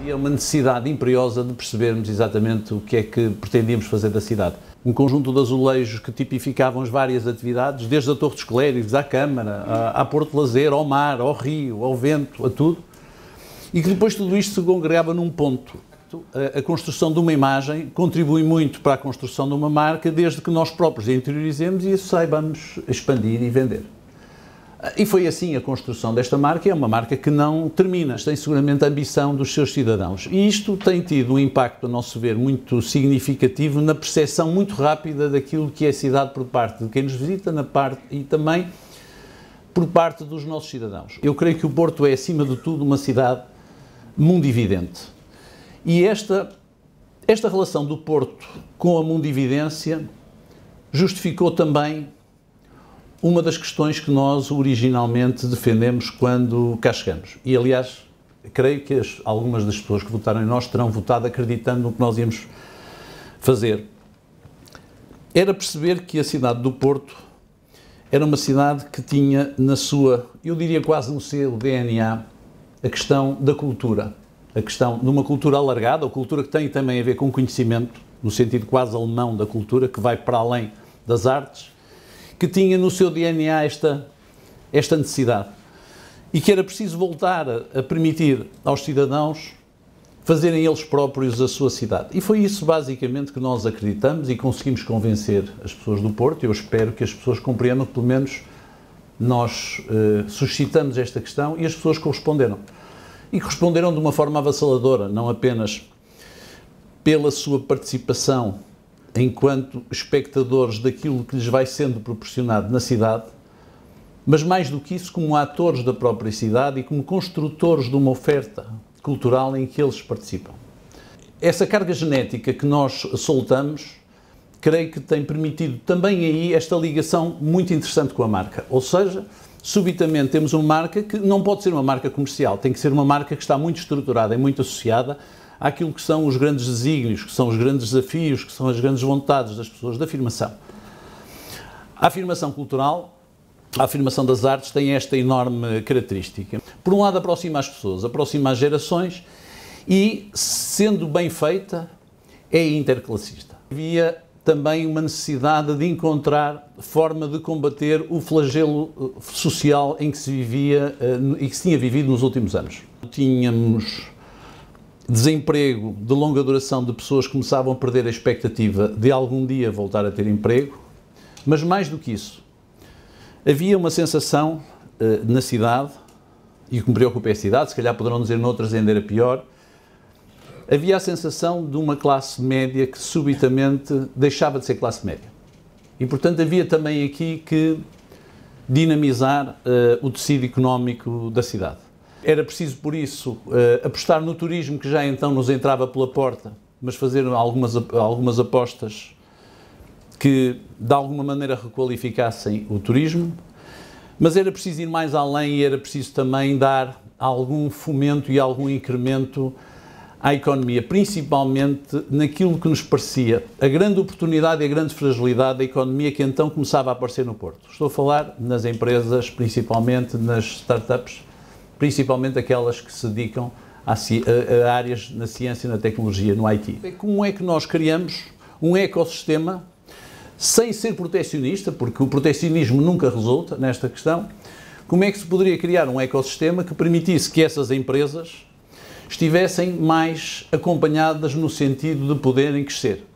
Havia uma necessidade imperiosa de percebermos exatamente o que é que pretendíamos fazer da cidade. Um conjunto de azulejos que tipificavam as várias atividades, desde a Torre dos Clérigos, à Câmara, à, à Porto Lazer, ao mar, ao rio, ao vento, a tudo, e que depois tudo isto se congregava num ponto. A, a construção de uma imagem contribui muito para a construção de uma marca, desde que nós próprios a interiorizemos e isso saibamos expandir e vender. E foi assim a construção desta marca, é uma marca que não termina, tem seguramente a ambição dos seus cidadãos. E isto tem tido um impacto, a nosso ver, muito significativo na percepção muito rápida daquilo que é a cidade por parte de quem nos visita na parte, e também por parte dos nossos cidadãos. Eu creio que o Porto é, acima de tudo, uma cidade mundividente. E esta, esta relação do Porto com a mundividência justificou também uma das questões que nós originalmente defendemos quando cá chegamos. E, aliás, creio que as, algumas das pessoas que votaram em nós terão votado acreditando no que nós íamos fazer. Era perceber que a cidade do Porto era uma cidade que tinha na sua, eu diria quase no seu DNA, a questão da cultura. A questão de uma cultura alargada, a cultura que tem também a ver com conhecimento, no sentido quase alemão da cultura, que vai para além das artes que tinha no seu DNA esta, esta necessidade. E que era preciso voltar a permitir aos cidadãos fazerem eles próprios a sua cidade. E foi isso basicamente que nós acreditamos e conseguimos convencer as pessoas do Porto. Eu espero que as pessoas compreendam que pelo menos nós eh, suscitamos esta questão e as pessoas corresponderam. E corresponderam de uma forma avassaladora, não apenas pela sua participação enquanto espectadores daquilo que lhes vai sendo proporcionado na cidade, mas mais do que isso, como atores da própria cidade e como construtores de uma oferta cultural em que eles participam. Essa carga genética que nós soltamos, creio que tem permitido também aí esta ligação muito interessante com a marca. Ou seja, subitamente temos uma marca que não pode ser uma marca comercial, tem que ser uma marca que está muito estruturada e muito associada aquilo que são os grandes desígnios, que são os grandes desafios, que são as grandes vontades das pessoas da afirmação. A afirmação cultural, a afirmação das artes tem esta enorme característica. Por um lado, aproxima as pessoas, aproxima as gerações e, sendo bem feita, é interclassista. Havia também uma necessidade de encontrar forma de combater o flagelo eh, social em que se vivia eh, e que se tinha vivido nos últimos anos. Tínhamos desemprego de longa duração de pessoas que começavam a perder a expectativa de algum dia voltar a ter emprego, mas mais do que isso, havia uma sensação eh, na cidade, e que me preocupa é a cidade, se calhar poderão dizer noutras ainda era pior, havia a sensação de uma classe média que subitamente deixava de ser classe média. E, portanto, havia também aqui que dinamizar eh, o tecido económico da cidade. Era preciso, por isso, uh, apostar no turismo que já então nos entrava pela porta, mas fazer algumas, algumas apostas que de alguma maneira requalificassem o turismo. Mas era preciso ir mais além e era preciso também dar algum fomento e algum incremento à economia, principalmente naquilo que nos parecia a grande oportunidade e a grande fragilidade da economia que então começava a aparecer no Porto. Estou a falar nas empresas, principalmente nas startups, principalmente aquelas que se dedicam a, a áreas na ciência e na tecnologia, no IT. Como é que nós criamos um ecossistema sem ser proteccionista, porque o proteccionismo nunca resulta nesta questão, como é que se poderia criar um ecossistema que permitisse que essas empresas estivessem mais acompanhadas no sentido de poderem crescer?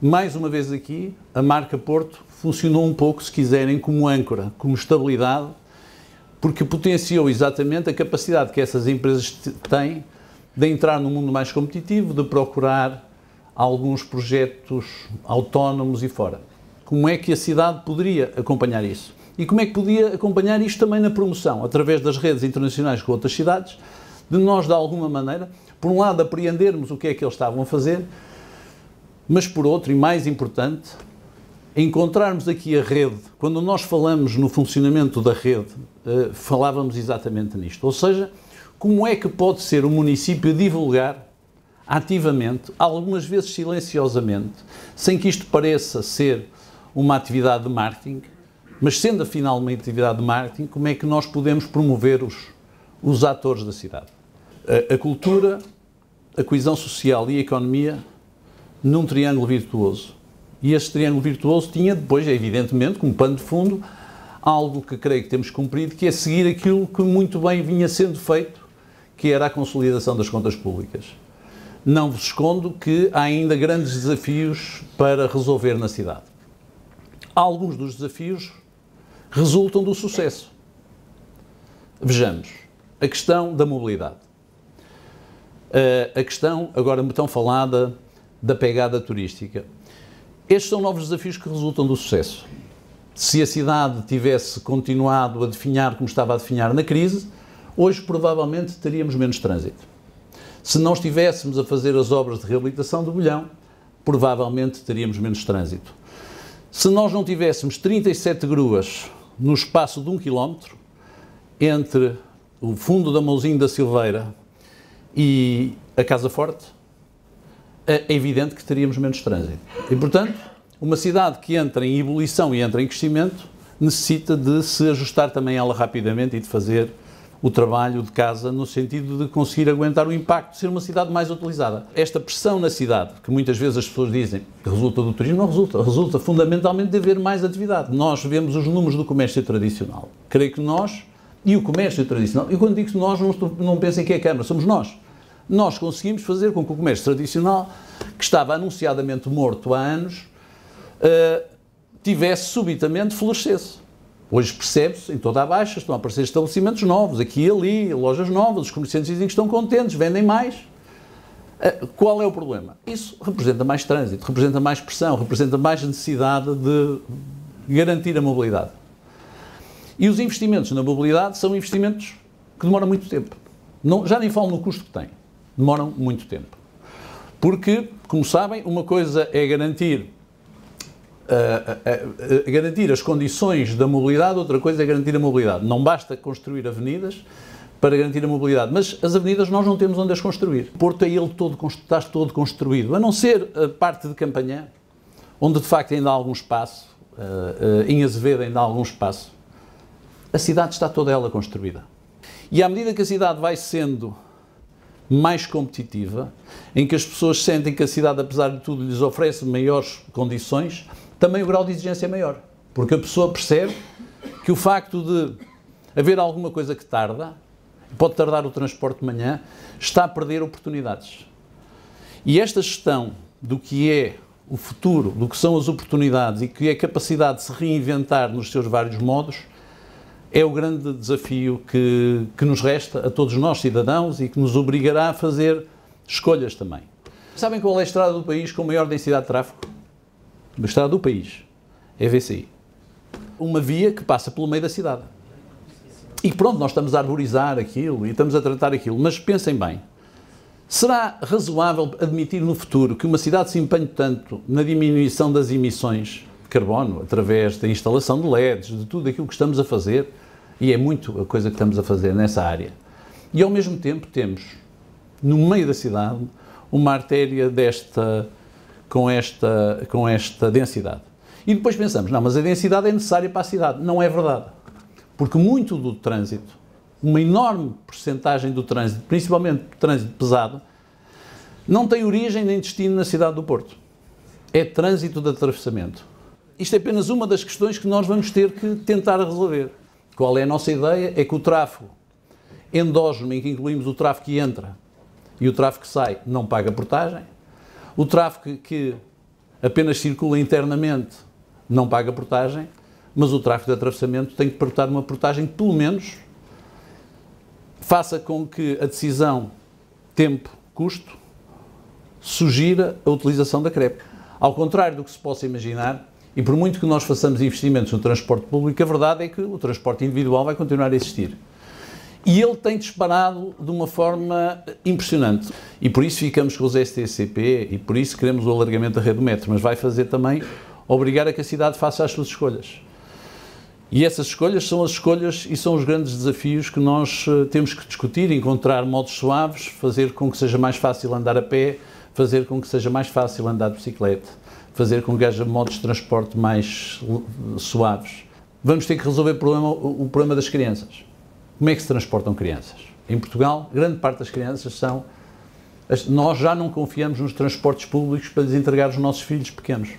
Mais uma vez aqui, a marca Porto funcionou um pouco, se quiserem, como âncora, como estabilidade porque potenciou exatamente a capacidade que essas empresas têm de entrar no mundo mais competitivo, de procurar alguns projetos autónomos e fora. Como é que a cidade poderia acompanhar isso? E como é que podia acompanhar isto também na promoção, através das redes internacionais com outras cidades, de nós, de alguma maneira, por um lado, apreendermos o que é que eles estavam a fazer, mas por outro, e mais importante, encontrarmos aqui a rede, quando nós falamos no funcionamento da rede, eh, falávamos exatamente nisto. Ou seja, como é que pode ser o município divulgar ativamente, algumas vezes silenciosamente, sem que isto pareça ser uma atividade de marketing, mas sendo afinal uma atividade de marketing, como é que nós podemos promover os, os atores da cidade? A, a cultura, a coesão social e a economia num triângulo virtuoso e este triângulo virtuoso tinha depois, evidentemente, como pano de fundo, algo que creio que temos cumprido, que é seguir aquilo que muito bem vinha sendo feito, que era a consolidação das contas públicas. Não vos escondo que há ainda grandes desafios para resolver na cidade. Alguns dos desafios resultam do sucesso. Vejamos a questão da mobilidade. Eh, a questão, agora tão falada, da pegada turística. Estes são novos desafios que resultam do sucesso. Se a cidade tivesse continuado a definhar como estava a definhar na crise, hoje provavelmente teríamos menos trânsito. Se não estivéssemos a fazer as obras de reabilitação do Bolhão, provavelmente teríamos menos trânsito. Se nós não tivéssemos 37 gruas no espaço de um quilómetro, entre o fundo da mãozinha da Silveira e a Casa Forte, é evidente que teríamos menos trânsito. E, portanto, uma cidade que entra em ebulição e entra em crescimento necessita de se ajustar também ela rapidamente e de fazer o trabalho de casa no sentido de conseguir aguentar o impacto de ser uma cidade mais utilizada. Esta pressão na cidade, que muitas vezes as pessoas dizem que resulta do turismo, não resulta. Resulta fundamentalmente de haver mais atividade. Nós vemos os números do comércio tradicional. Creio que nós e o comércio tradicional, e quando digo nós, não, não pensem que é a Câmara, somos nós nós conseguimos fazer com que o comércio tradicional, que estava anunciadamente morto há anos, uh, tivesse subitamente florescesse. Hoje percebe-se, em toda a baixa, estão a aparecer estabelecimentos novos, aqui e ali, lojas novas, os comerciantes dizem que estão contentes, vendem mais. Eh, qual é o problema? Isso representa mais trânsito, representa mais pressão, representa mais necessidade de garantir a mobilidade. E os investimentos na mobilidade são investimentos que demoram muito tempo. Não, já nem falo no custo que têm demoram muito tempo. Porque, como sabem, uma coisa é garantir eh, eh, eh, garantir as condições da mobilidade, outra coisa é garantir a mobilidade. Não basta construir avenidas para garantir a mobilidade, mas as avenidas nós não temos onde as construir. O Porto é ele todo, está todo construído, a não ser a parte de Campanha, onde de facto ainda há algum espaço, em Azevedo ainda há algum espaço. A cidade está toda ela construída. E à medida que a cidade vai sendo mais competitiva, em que as pessoas sentem que a cidade, apesar de tudo, lhes oferece maiores condições, também o grau de exigência é maior. Porque a pessoa percebe que o facto de haver alguma coisa que tarda, pode tardar o transporte de manhã, está a perder oportunidades. E esta gestão do que é o futuro, do que são as oportunidades e que é a capacidade de se reinventar nos seus vários modos, é o grande desafio que, que nos resta a todos nós, cidadãos, e que nos obrigará a fazer escolhas também. Sabem qual é a estrada do país com maior densidade de tráfego? A estrada do país, é a VCI. Uma via que passa pelo meio da cidade. E pronto, nós estamos a arborizar aquilo e estamos a tratar aquilo, mas pensem bem. Será razoável admitir no futuro que uma cidade se empenhe tanto na diminuição das emissões de carbono, através da instalação de LEDs, de tudo aquilo que estamos a fazer, e é muito a coisa que estamos a fazer nessa área. E ao mesmo tempo temos, no meio da cidade, uma artéria desta, com esta, com esta densidade. E depois pensamos, não, mas a densidade é necessária para a cidade. Não é verdade. Porque muito do trânsito, uma enorme porcentagem do trânsito, principalmente do trânsito pesado, não tem origem nem destino na cidade do Porto. É trânsito de atravessamento. Isto é apenas uma das questões que nós vamos ter que tentar resolver. Qual é a nossa ideia? É que o tráfego endógeno, em que incluímos o tráfego que entra e o tráfego que sai, não paga portagem. O tráfego que apenas circula internamente não paga portagem, mas o tráfego de atravessamento tem que portar uma portagem que, pelo menos, faça com que a decisão tempo-custo sugira a utilização da crepe. Ao contrário do que se possa imaginar, e por muito que nós façamos investimentos no transporte público, a verdade é que o transporte individual vai continuar a existir. E ele tem disparado de uma forma impressionante. E por isso ficamos com os STCP e por isso queremos o alargamento da rede do metro, mas vai fazer também obrigar a que a cidade faça as suas escolhas. E essas escolhas são as escolhas e são os grandes desafios que nós eh, temos que discutir, encontrar modos suaves, fazer com que seja mais fácil andar a pé, fazer com que seja mais fácil andar de bicicleta fazer com que haja modos de transporte mais suaves. Vamos ter que resolver o problema, o problema das crianças. Como é que se transportam crianças? Em Portugal, grande parte das crianças são. Nós já não confiamos nos transportes públicos para lhes entregar os nossos filhos pequenos.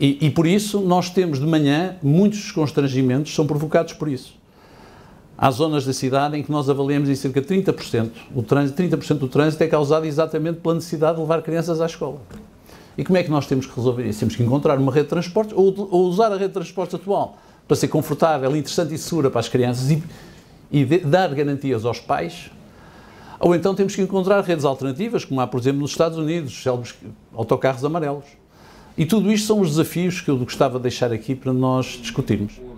E, e por isso, nós temos de manhã muitos constrangimentos são provocados por isso. Há zonas da cidade em que nós avaliamos em cerca de 30% o trânsito, 30% do trânsito é causado exatamente pela necessidade de levar crianças à escola. E como é que nós temos que resolver isso? Temos que encontrar uma rede de transportes ou, ou usar a rede de transportes atual para ser confortável, interessante e segura para as crianças e, e de, dar garantias aos pais. Ou então temos que encontrar redes alternativas, como há, por exemplo, nos Estados Unidos, autocarros amarelos. E tudo isto são os desafios que eu gostava de deixar aqui para nós discutirmos.